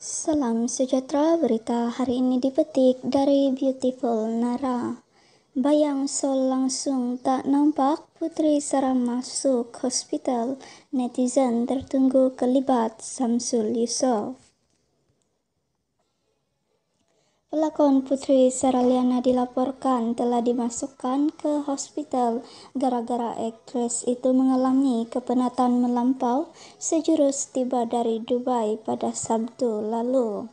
Salam sejahtera, berita hari ini dipetik dari Beautiful Nara. Bayang Sol langsung tak nampak Putri Sarah masuk hospital. Netizen tertunggu kelibat Samsul Yusof. Pelakon Putri Liana dilaporkan telah dimasukkan ke hospital gara-gara aktris itu mengalami kepenatan melampau sejurus tiba dari Dubai pada Sabtu lalu.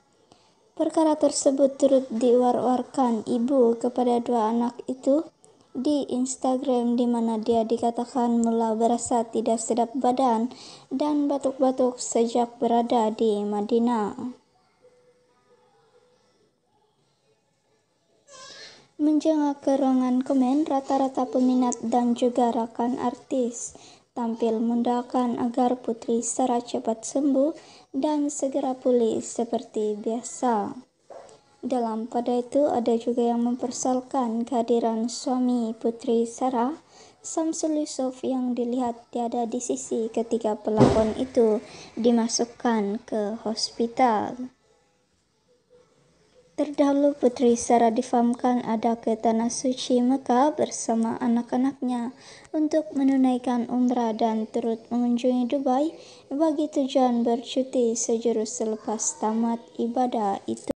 Perkara tersebut turut diwar-warkan ibu kepada dua anak itu di Instagram di mana dia dikatakan mula berasa tidak sedap badan dan batuk-batuk sejak berada di Madinah. menjaga kerongan komen rata-rata peminat dan juga rakan artis tampil mendoakan agar putri Sarah cepat sembuh dan segera pulih seperti biasa. Dalam pada itu ada juga yang mempersalkan kehadiran suami putri Sarah, Samsul Yusuf yang dilihat tiada di sisi ketika pelakon itu dimasukkan ke hospital. Terdahulu Putri Sarah difamkan ada ke Tanah Suci Mekah bersama anak-anaknya untuk menunaikan umrah dan turut mengunjungi Dubai bagi tujuan bercuti sejurus selepas tamat ibadah itu.